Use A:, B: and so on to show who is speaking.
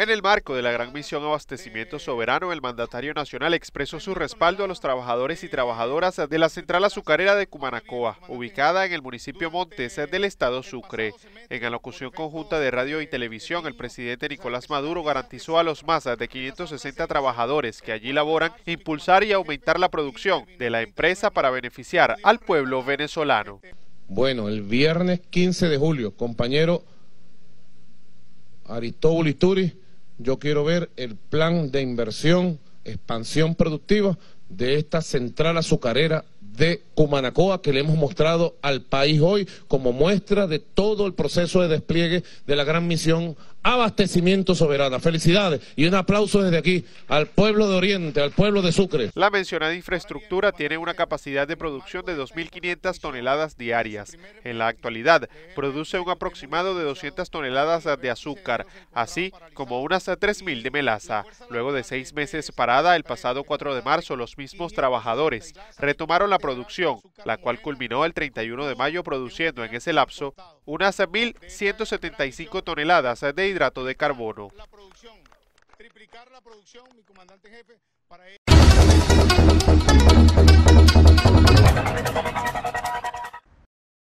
A: En el marco de la gran misión Abastecimiento Soberano, el mandatario nacional expresó su respaldo a los trabajadores y trabajadoras de la central azucarera de Cumanacoa, ubicada en el municipio Montes del estado Sucre. En la conjunta de radio y televisión, el presidente Nicolás Maduro garantizó a los más de 560 trabajadores que allí laboran impulsar y aumentar la producción de la empresa para beneficiar al pueblo venezolano.
B: Bueno, el viernes 15 de julio, compañero Aristóbulo Ituri, yo quiero ver el plan de inversión, expansión productiva de esta central azucarera de Cumanacoa que le hemos mostrado al país hoy como muestra de todo el proceso de despliegue de la gran misión Abastecimiento Soberana. Felicidades y un aplauso desde aquí al pueblo de Oriente, al pueblo de Sucre.
A: La mencionada infraestructura tiene una
B: capacidad de producción de 2.500 toneladas diarias.
A: En la actualidad produce un aproximado de 200 toneladas de azúcar, así como unas 3.000 de melaza. Luego de seis meses parada el pasado 4 de marzo, los mismos trabajadores retomaron la producción, la cual culminó el 31 de mayo produciendo en ese lapso unas 1.175 toneladas de hidrato de carbono.
B: triplicar